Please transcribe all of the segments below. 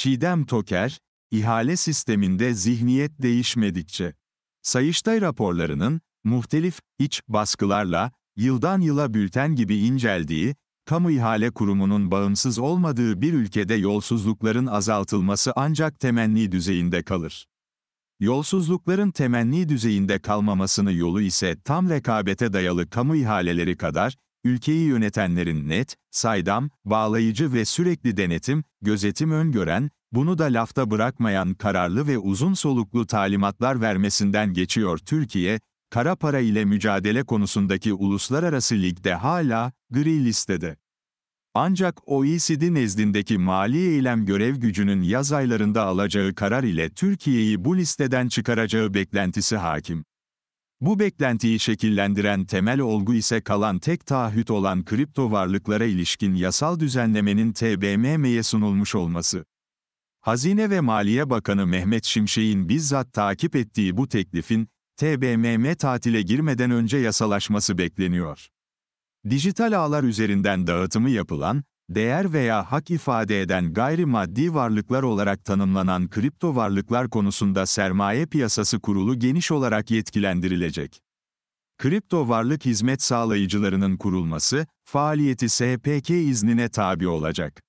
Çiğdem Toker, ihale sisteminde zihniyet değişmedikçe, Sayıştay raporlarının, muhtelif, iç baskılarla, yıldan yıla bülten gibi inceldiği, kamu ihale kurumunun bağımsız olmadığı bir ülkede yolsuzlukların azaltılması ancak temenni düzeyinde kalır. Yolsuzlukların temenni düzeyinde kalmamasını yolu ise tam rekabete dayalı kamu ihaleleri kadar, ülkeyi yönetenlerin net, saydam, bağlayıcı ve sürekli denetim, gözetim öngören, bunu da lafta bırakmayan kararlı ve uzun soluklu talimatlar vermesinden geçiyor Türkiye, kara para ile mücadele konusundaki uluslararası ligde hala gri listede. Ancak OECD nezdindeki mali eylem görev gücünün yaz aylarında alacağı karar ile Türkiye'yi bu listeden çıkaracağı beklentisi hakim. Bu beklentiyi şekillendiren temel olgu ise kalan tek taahhüt olan kripto varlıklara ilişkin yasal düzenlemenin TBMM'ye sunulmuş olması. Hazine ve Maliye Bakanı Mehmet Şimşek'in bizzat takip ettiği bu teklifin, TBMM tatile girmeden önce yasalaşması bekleniyor. Dijital ağlar üzerinden dağıtımı yapılan, değer veya hak ifade eden gayrimaddi varlıklar olarak tanımlanan kripto varlıklar konusunda Sermaye Piyasası Kurulu geniş olarak yetkilendirilecek. Kripto varlık hizmet sağlayıcılarının kurulması, faaliyeti SPK iznine tabi olacak.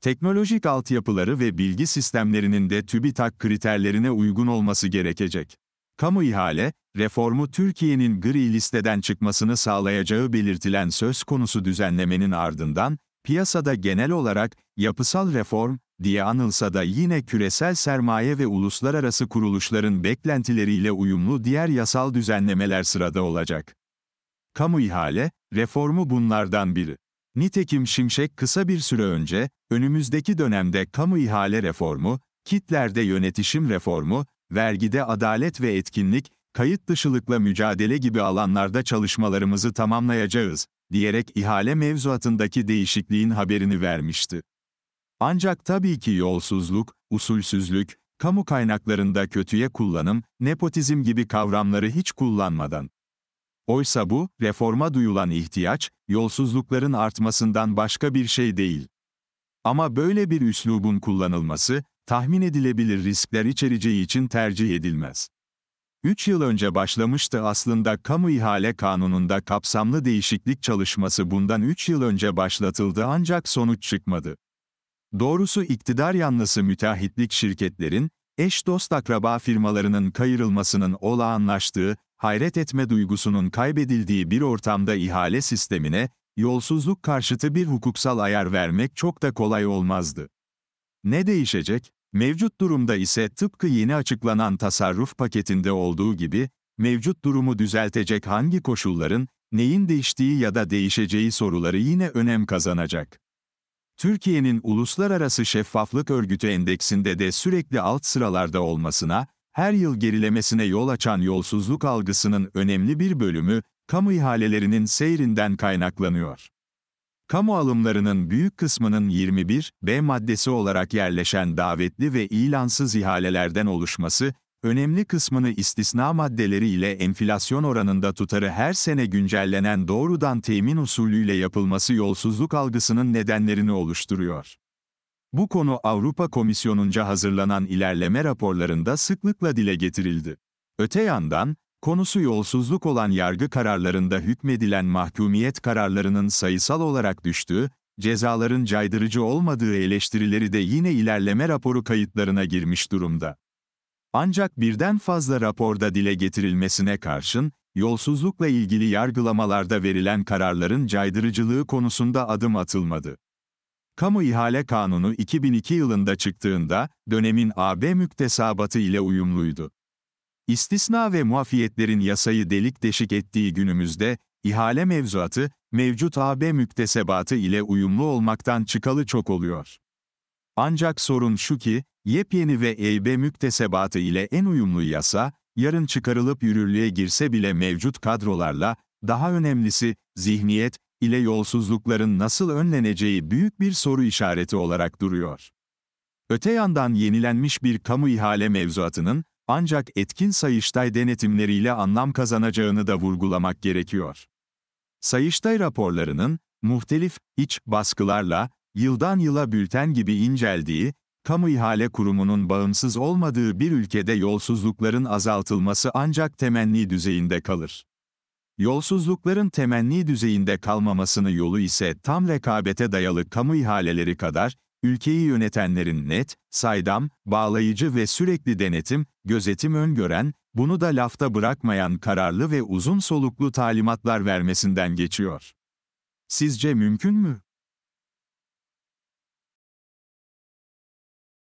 Teknolojik altyapıları ve bilgi sistemlerinin de TÜBİTAK kriterlerine uygun olması gerekecek. Kamu ihale, reformu Türkiye'nin gri listeden çıkmasını sağlayacağı belirtilen söz konusu düzenlemenin ardından, Piyasada genel olarak yapısal reform diye anılsa da yine küresel sermaye ve uluslararası kuruluşların beklentileriyle uyumlu diğer yasal düzenlemeler sırada olacak. Kamu ihale, reformu bunlardan biri. Nitekim Şimşek kısa bir süre önce, önümüzdeki dönemde kamu ihale reformu, kitlerde yönetişim reformu, vergide adalet ve etkinlik, kayıt dışılıkla mücadele gibi alanlarda çalışmalarımızı tamamlayacağız, diyerek ihale mevzuatındaki değişikliğin haberini vermişti. Ancak tabii ki yolsuzluk, usulsüzlük, kamu kaynaklarında kötüye kullanım, nepotizm gibi kavramları hiç kullanmadan. Oysa bu, reforma duyulan ihtiyaç, yolsuzlukların artmasından başka bir şey değil. Ama böyle bir üslubun kullanılması, tahmin edilebilir riskler içereceği için tercih edilmez. 3 yıl önce başlamıştı aslında kamu ihale kanununda kapsamlı değişiklik çalışması bundan 3 yıl önce başlatıldı ancak sonuç çıkmadı. Doğrusu iktidar yanlısı müteahhitlik şirketlerin, eş dost akraba firmalarının kayırılmasının olağanlaştığı, hayret etme duygusunun kaybedildiği bir ortamda ihale sistemine, yolsuzluk karşıtı bir hukuksal ayar vermek çok da kolay olmazdı. Ne değişecek? Mevcut durumda ise tıpkı yeni açıklanan tasarruf paketinde olduğu gibi, mevcut durumu düzeltecek hangi koşulların, neyin değiştiği ya da değişeceği soruları yine önem kazanacak. Türkiye'nin Uluslararası Şeffaflık Örgütü Endeksinde de sürekli alt sıralarda olmasına, her yıl gerilemesine yol açan yolsuzluk algısının önemli bir bölümü, kamu ihalelerinin seyrinden kaynaklanıyor. Kamu alımlarının büyük kısmının 21 B maddesi olarak yerleşen davetli ve ilansız ihalelerden oluşması, önemli kısmını istisna maddeleri ile enflasyon oranında tutarı her sene güncellenen doğrudan temin usulüyle yapılması yolsuzluk algısının nedenlerini oluşturuyor. Bu konu Avrupa Komisyonunca hazırlanan ilerleme raporlarında sıklıkla dile getirildi. Öte yandan, Konusu yolsuzluk olan yargı kararlarında hükmedilen mahkumiyet kararlarının sayısal olarak düştüğü, cezaların caydırıcı olmadığı eleştirileri de yine ilerleme raporu kayıtlarına girmiş durumda. Ancak birden fazla raporda dile getirilmesine karşın, yolsuzlukla ilgili yargılamalarda verilen kararların caydırıcılığı konusunda adım atılmadı. Kamu İhale Kanunu 2002 yılında çıktığında, dönemin AB müktesabatı ile uyumluydu. İstisna ve muafiyetlerin yasayı delik deşik ettiği günümüzde, ihale mevzuatı, mevcut AB müktesebatı ile uyumlu olmaktan çıkalı çok oluyor. Ancak sorun şu ki, yepyeni ve EYB müktesebatı ile en uyumlu yasa, yarın çıkarılıp yürürlüğe girse bile mevcut kadrolarla, daha önemlisi, zihniyet ile yolsuzlukların nasıl önleneceği büyük bir soru işareti olarak duruyor. Öte yandan yenilenmiş bir kamu ihale mevzuatının, ancak etkin Sayıştay denetimleriyle anlam kazanacağını da vurgulamak gerekiyor. Sayıştay raporlarının, muhtelif, iç baskılarla, yıldan yıla bülten gibi inceldiği, kamu ihale kurumunun bağımsız olmadığı bir ülkede yolsuzlukların azaltılması ancak temenni düzeyinde kalır. Yolsuzlukların temenni düzeyinde kalmamasını yolu ise tam rekabete dayalı kamu ihaleleri kadar, ülkeyi yönetenlerin net, saydam, bağlayıcı ve sürekli denetim, gözetim öngören, bunu da lafta bırakmayan kararlı ve uzun soluklu talimatlar vermesinden geçiyor. Sizce mümkün mü?